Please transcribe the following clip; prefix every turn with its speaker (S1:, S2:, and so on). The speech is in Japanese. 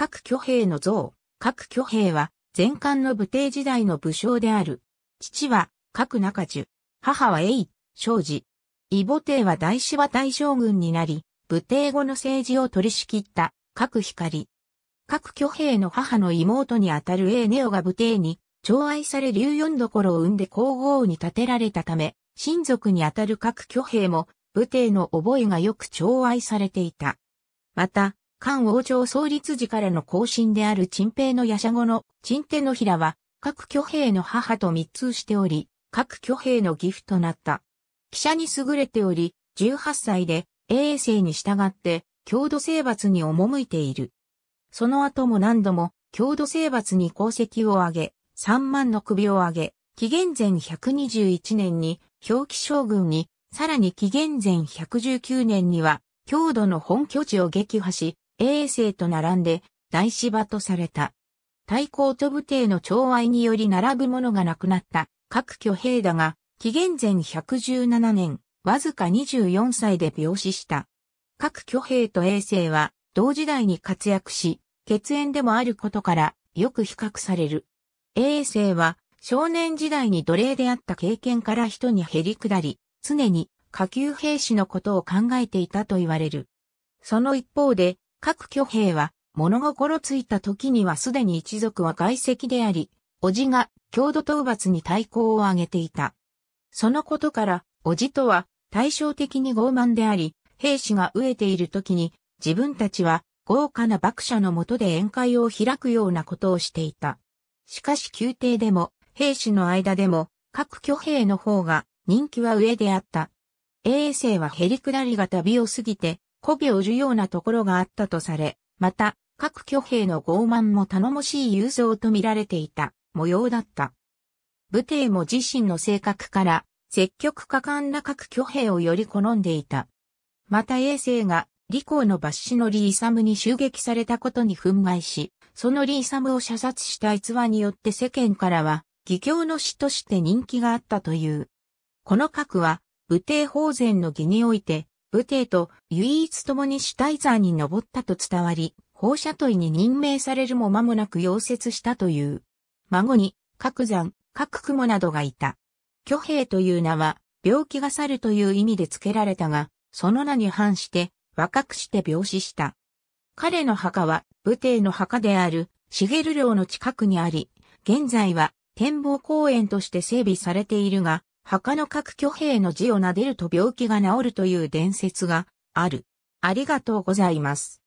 S1: 各挙兵の像。各挙兵は、前漢の武帝時代の武将である。父は、各中樹。母は栄、庄司。異母帝は大芝大将軍になり、武帝後の政治を取り仕切った、各光。各挙兵の母の妹にあたる英ネオが武帝に、寵愛され竜四所を生んで皇后に建てられたため、親族にあたる各挙兵も、武帝の覚えがよく寵愛されていた。また、漢王朝創立時からの後進である陳平の夜叉後の陳手の平は、各挙兵の母と密通しており、各挙兵の義父となった。記者に優れており、18歳で衛生に従って、郷土征伐に赴いている。その後も何度も、郷土征伐に功績を挙げ、三万の首を挙げ、紀元前121年に、表記将軍に、さらに紀元前119年には、郷土の本拠地を撃破し、衛星と並んで大芝とされた。太鼓と武帝の寵愛により並ぶ者がなくなった各巨兵だが、紀元前117年、わずか24歳で病死した。各巨兵と衛星は同時代に活躍し、血縁でもあることからよく比較される。衛星は少年時代に奴隷であった経験から人に減り下り、常に下級兵士のことを考えていたと言われる。その一方で、各挙兵は物心ついた時にはすでに一族は外籍であり、叔父が郷土討伐に対抗を挙げていた。そのことから、叔父とは対照的に傲慢であり、兵士が飢えている時に自分たちは豪華な爆者のもとで宴会を開くようなことをしていた。しかし宮廷でも兵士の間でも各挙兵の方が人気は上であった。衛星は減り下りが旅を過ぎて焦げを受よなところがあったとされ、また、各挙兵の傲慢も頼もしい雄像と見られていた模様だった。武帝も自身の性格から、積極果敢な各挙兵をより好んでいた。また衛星が、李光の抜死の李勇に襲撃されたことに憤慨し、その李勇を射殺した逸話によって世間からは、義教の死として人気があったという。この核は、武帝法然の義において、武帝と唯一共にシュタイザーに登ったと伝わり、放射問いに任命されるも間もなく溶接したという。孫に、各山、各雲などがいた。巨兵という名は、病気が去るという意味で付けられたが、その名に反して、若くして病死した。彼の墓は、武帝の墓である、茂陵の近くにあり、現在は、展望公園として整備されているが、墓の各挙兵の字を撫でると病気が治るという伝説がある。ありがとうございます。